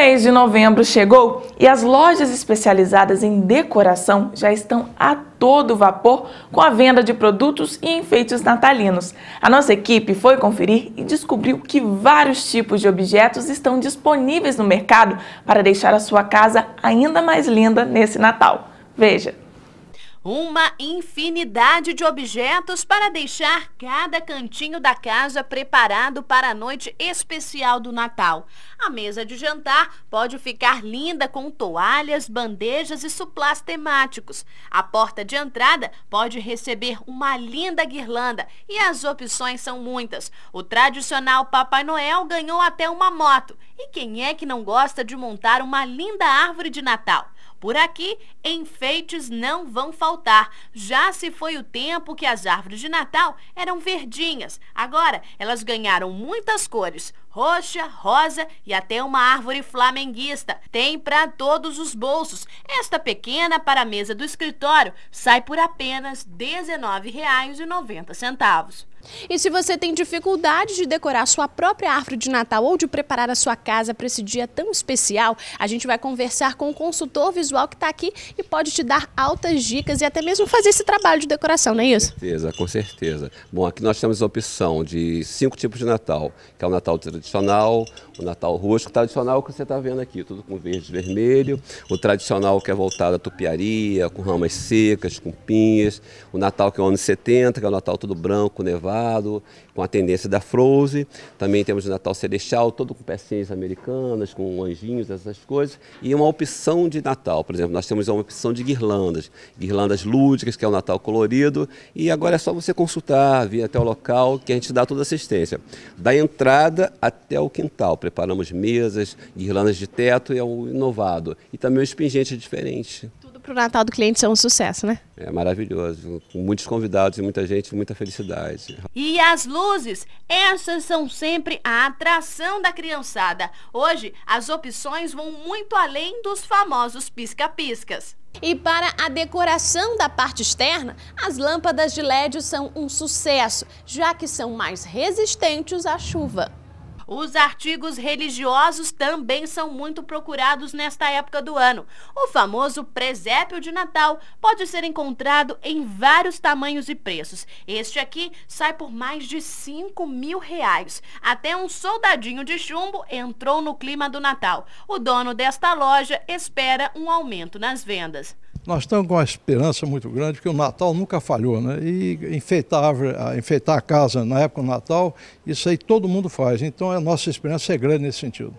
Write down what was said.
mês de novembro chegou e as lojas especializadas em decoração já estão a todo vapor com a venda de produtos e enfeites natalinos. A nossa equipe foi conferir e descobriu que vários tipos de objetos estão disponíveis no mercado para deixar a sua casa ainda mais linda nesse Natal. Veja! uma infinidade de objetos para deixar cada cantinho da casa preparado para a noite especial do Natal. A mesa de jantar pode ficar linda com toalhas, bandejas e suplás temáticos. A porta de entrada pode receber uma linda guirlanda e as opções são muitas. O tradicional Papai Noel ganhou até uma moto. E quem é que não gosta de montar uma linda árvore de Natal? Por aqui, enfeites não vão faltar. Já se foi o tempo que as árvores de Natal eram verdinhas. Agora, elas ganharam muitas cores. Roxa, rosa e até uma árvore flamenguista. Tem para todos os bolsos. Esta pequena para a mesa do escritório sai por apenas R$ 19,90. E se você tem dificuldade de decorar sua própria árvore de Natal ou de preparar a sua casa para esse dia tão especial, a gente vai conversar com o consultor visual que está aqui e pode te dar altas dicas e até mesmo fazer esse trabalho de decoração, não é isso? Com certeza, com certeza. Bom, aqui nós temos a opção de cinco tipos de Natal, que é o Natal tradicional, o Natal rústico tradicional que você está vendo aqui, tudo com verde e vermelho, o tradicional que é voltado à tupiaria, com ramas secas, com pinhas, o Natal que é o ano 70, que é o Natal todo branco, nevado, com a tendência da Frozen. Também temos o Natal Celestial, todo com pecinhas americanas, com anjinhos, essas coisas. E uma opção de Natal, por exemplo, nós temos uma opção de guirlandas, guirlandas lúdicas, que é o Natal colorido. E agora é só você consultar, vir até o local, que a gente dá toda a assistência. Da entrada até o quintal, preparamos mesas, guirlandas de teto e é o inovado. E também os pingentes diferentes para o Natal do cliente ser um sucesso, né? É maravilhoso. Com muitos convidados e muita gente, muita felicidade. E as luzes? Essas são sempre a atração da criançada. Hoje, as opções vão muito além dos famosos pisca-piscas. E para a decoração da parte externa, as lâmpadas de LED são um sucesso, já que são mais resistentes à chuva. Os artigos religiosos também são muito procurados nesta época do ano. O famoso presépio de Natal pode ser encontrado em vários tamanhos e preços. Este aqui sai por mais de 5 mil reais. Até um soldadinho de chumbo entrou no clima do Natal. O dono desta loja espera um aumento nas vendas. Nós estamos com uma esperança muito grande, porque o Natal nunca falhou, né? E enfeitar a, enfeitar a casa na época do Natal, isso aí todo mundo faz. Então a nossa esperança é grande nesse sentido.